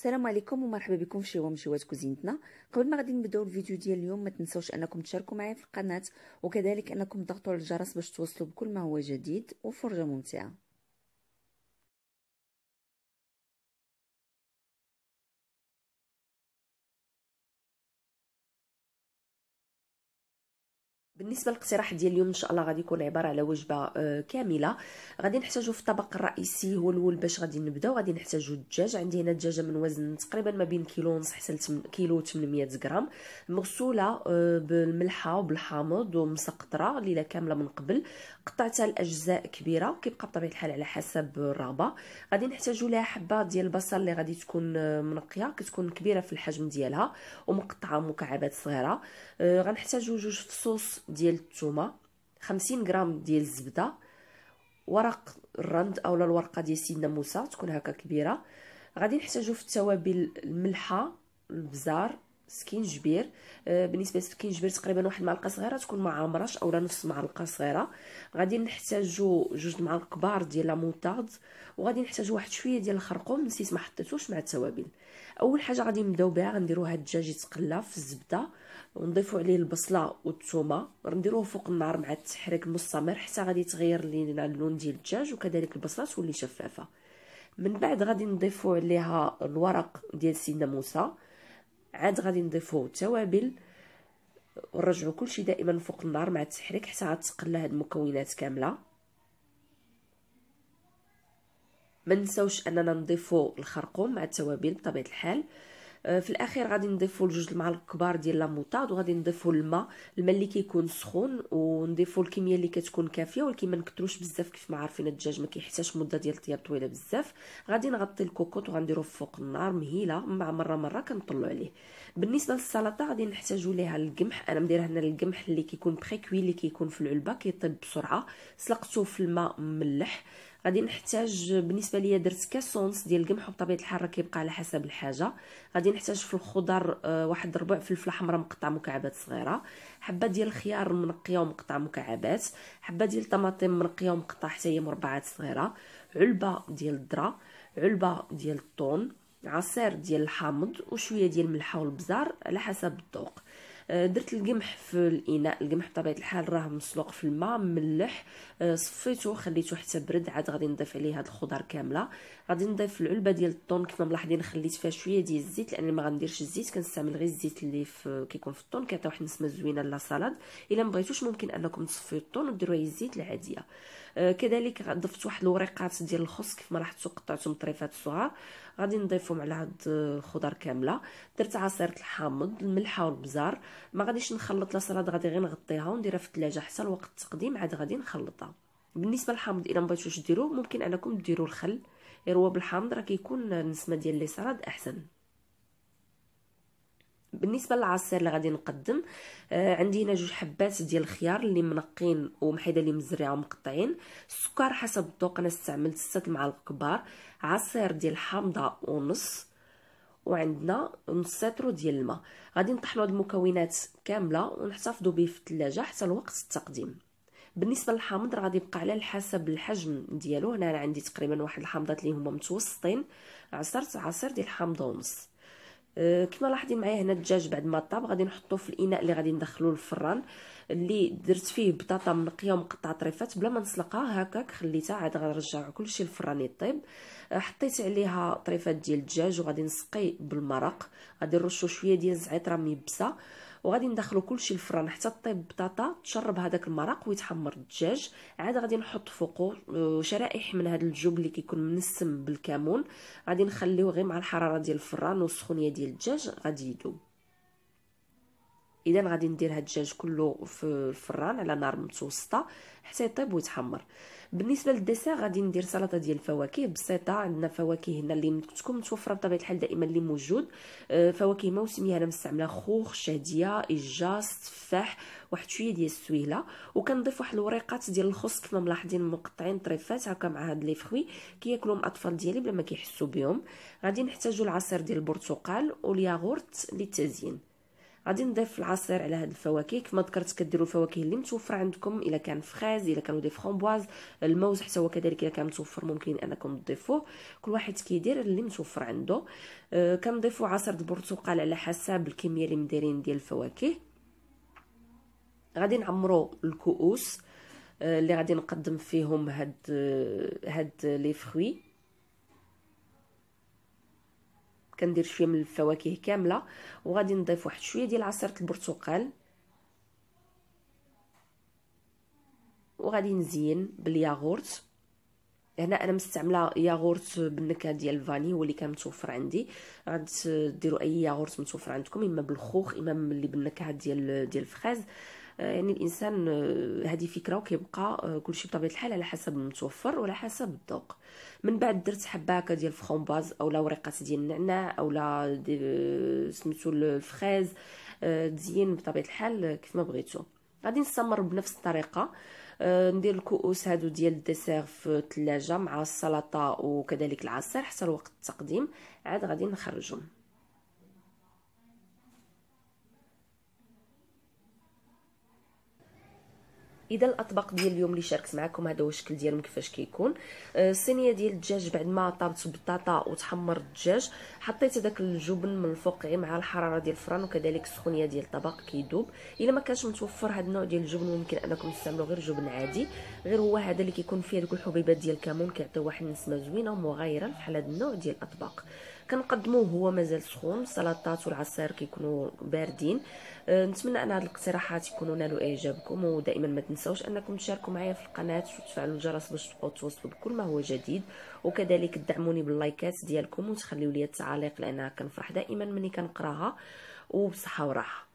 السلام عليكم ومرحبا بكم في شيوا مشيوات كوزينتنا قبل ما غادي نبداو الفيديو ديال اليوم ما تنساوش انكم تشاركوا معايا في القناه وكذلك انكم تضغطوا على الجرس باش توصلوا بكل ما هو جديد وفرجه ممتعه بالنسبه للاقتراح ديال اليوم ان شاء الله غادي يكون عباره على وجبه آه، كامله غادي نحتاجو في الطبق الرئيسي هو الاول باش غادي نبداو غادي نحتاجو الدجاج عندي هنا الدجاجه من وزن تقريبا ما بين كيلو ونص حتى كيلو 800 غرام مغسوله آه، بالملحه وبالحامض ومسقطره ليله كامله من قبل قطعتها لاجزاء كبيره كيبقى بطبيعه الحال على حسب الرغبه غادي نحتاجو لها حبه ديال البصل اللي غادي تكون آه، منقيه كتكون كبيره في الحجم ديالها ومقطعه مكعبات صغيره غنحتاجو جوج فصوص ديال الثومه 50 غرام ديال الزبده ورق الرند اولا الورقه ديال سيدنا موسى تكون هكا كبيره غادي نحتاجو في التوابل الملحه البزار سكينجبير آه، بالنسبه جبير تقريبا واحد معلقه صغيره تكون ما عامراش اولا نص معلقه صغيره غادي نحتاجو جوج معالق كبار ديال لامونتاز وغادي نحتاجو واحد شويه ديال الخرقوم نسيت ما حطيتوش مع التوابل اول حاجه غادي نبداو بها غنديرو هاد الدجاج يتقلى في الزبده ونضيفو عليه البصله والثومه غنديروه فوق النار مع التحريك المستمر حتى غادي يتغير لينا اللون ديال الدجاج وكذلك البصله تولي شفافه من بعد غادي نضيفو عليها الورق ديال سيدنا موسى عاد غادي نضيفو التوابل ونرجعو كلشي دائما فوق النار مع التحريك حتى غتقلى هاد المكونات كامله ما نساوش اننا نضيفو الخرقوم مع التوابل بطبيعه الحال آه، في الاخير غادي نضيفوا لجوج المعالق كبار ديال لاموطاد وغادي نضيفوا الماء الماء اللي كيكون سخون ونضيفوا الكميه اللي كتكون كافيه ولكن ما نكثروش بزاف كيف ما عارفين الدجاج ما كيحتاجش مده ديال الطياب طويله بزاف غادي نغطي الكوكوط وغنديروه فوق النار مهيله مع مره مره كنطلو عليه بالنسبه للسلطه غادي نحتاجوا ليها القمح انا مديره هنا القمح اللي كيكون بريكوي اللي كيكون في العلبه كيطيب بسرعه سلقته في الماء مملح غادي نحتاج بالنسبه ليا درت كاسونس ديال القمح وبطبيعه الحال راه كيبقى على حسب الحاجه غادي نحتاج في الخضر آه، واحد ربع فلفله حمراء مقطع مكعبات صغيره حبه ديال الخيار منقيه ومقطع مكعبات حبه ديال الطماطم منقيه ومقطع حتى هي مربعات صغيره علبه ديال الذره علبه ديال الطون عصير ديال الحامض وشويه ديال الملحه والبزار على حسب الذوق درت القمح في الاناء القمح بطبيعه الحال راه مسلوق في الماء ملح آه، صفيته خليته حتى برد عاد غادي نضيف عليه هاد الخضر كامله غادي نضيف العلبه ديال الطون كيف ملاحظين خليت فيها شويه ديال الزيت لان ما غنديرش الزيت كنستعمل غير الزيت اللي في كيكون في الطون كيعطي واحد النسمه زوينه للسلطه الا مبغيتوش ممكن انكم تصفيو الطون وديروا عليه الزيت العاديه آه، كذلك ضفت واحد الوريقات ديال الخس كيف ما لاحظتوا قطعتهم طريفات صغار غادي نضيفهم على هاد الخضر كامله درت عصير الحامض الملحه والبزار ما غاديش نخلط لا سلطه غادي غير نغطيها ونديرها في الثلاجه حتى لوقت التقديم عاد غادي نخلطها بالنسبه للحامض الا مبغيتوش ديروه ممكن انكم ديروا الخل يروى بالحامض راه كيكون النسمه ديال لي احسن بالنسبه للعصير اللي غادي نقدم آه عندي هنا جوج حبات ديال الخيار اللي منقين ومحيده اللي مزرعه ومقطعين السكر حسب الذوق انا استعملت 6 معالق كبار عصير ديال الحامضه ونص وعندنا نص سطر ديال الماء غادي نطحنوا هاد المكونات كامله ونحتفظوا به في الثلاجه حتى لوقت التقديم بالنسبه للحامض راه غادي يبقى على حسب الحجم ديالو هنا انا عندي تقريبا واحد الحامضات اللي هما متوسطين عصرت عصير ديال الحامضه ونص آه، كما لاحظين معايا هنا الدجاج بعد ما طاب غادي نحطو في الاناء اللي غادي ندخلو للفران اللي درت فيه بطاطا منقيه ومقطعه طريفات بلا ما نسلقها هكاك خليتها عاد غنرجع كلشي للفران يطيب آه، حطيت عليها طريفات ديال الدجاج وغادي نسقي بالمرق غادي نرشو شويه ديال الزعتر ميبسه وغادي ندخلو كلشي الفران حتى طيب البطاطا تشرب هذاك المرق ويتحمر الدجاج عاد غادي نحط فوقو آه، شرائح من هذا الجوب اللي كيكون منسم بالكمون غادي نخليوه غير مع الحراره ديال الفران والسخونيه ديال الدجاج غادي يذوب اذا غادي ندير هاد الدجاج كله في الفران على نار متوسطه حتى يطيب ويتحمر بالنسبه للديسير غادي ندير سلطه ديال الفواكه بسيطه عندنا فواكه هنا اللي تكون متوفره بطبيعه الحال دائما اللي موجود أه، فواكه موسميه انا مستعمله خوخ شاديه اجاص تفاح واحد شويه ديال السويله وكنضيف واحد الوريقات ديال الخص كما ملاحظين مقطعين طريفات هكا مع هاد لي فروي كياكلهم الاطفال ديالي بلا ما كيحسوا بهم غادي نحتاجوا العصير ديال البرتقال والياغورت للتزيين غادي نضيف العصير على هاد الفواكه كيف ما ذكرت كديروا الفواكه اللي متوفر عندكم الا كان فخاز الا كانوا دي فرومبواز الموز حتى هو كذلك الا كان متوفر ممكن انكم تضيفوه كل واحد كيدير اللي متوفر عنده أه كنضيفوا عصير البرتقال على حسب الكميه اللي مديرين ديال الفواكه غادي نعمرو الكؤوس آه، اللي غادي نقدم فيهم هاد آه، هاد لي فروي كندير شويه من الفواكه كامله وغادي نضيف واحد شويه ديال عصير البرتقال وغادي نزين بالياغورت هنا انا مستعمله ياغورت بالنكهه ديال الفاني هو اللي كان متوفر عندي غادي ديروا اي ياغورت متوفر عندكم اما بالخوخ اما اللي بالنكهه ديال ديال الفخاز آه، يعني الانسان آه، هذه فكره وكيبقى آه، كلشي بطبيعه الحال على حسب المتوفر وعلى حسب الذوق من بعد درت حباكه ديال الفخومباز اولا وريقات ديال النعناع اولا دي سميتو الفخاز تزين بطبيعه الحال كيف ما بغيتو غادي نستمر بنفس الطريقه ندير الكؤوس هادو ديال الديسير في الثلاجه مع السلطه وكذلك العصير حتى وقت التقديم عاد غادي نخرجهم اذا الاطباق ديال اليوم اللي شاركت معكم هذا هو الشكل ديالهم كيفاش كيكون آه، الصينيه ديال الدجاج بعد ما طابت بطاطا وتحمر الدجاج حطيت داك الجبن من الفوق غير مع الحراره ديال الفران وكذلك السخونيه ديال الطبق كيدوب الا ما كانش متوفر هذا النوع ديال الجبن ممكن انكم تستعملوا غير جبن عادي غير هو هذا اللي كيكون فيه دوك الحبيبات ديال الكمون كيعطي واحد النسمه زوينه ومغايره بحال هذا النوع ديال الاطباق كنقدموه هو مازال سخون السلطات والعصير كيكونوا باردين أه، نتمنى ان هاد الاقتراحات يكونوا نالوا اعجابكم ودائما ما تنساوش انكم تشاركوا معايا في القناه وتفعلوا الجرس باش تبقاو توصلوا بكل ما هو جديد وكذلك تدعموني باللايكات ديالكم وتخليوا لي التعاليق لان كنفرح دائما ملي كنقراها وبصحه وراحه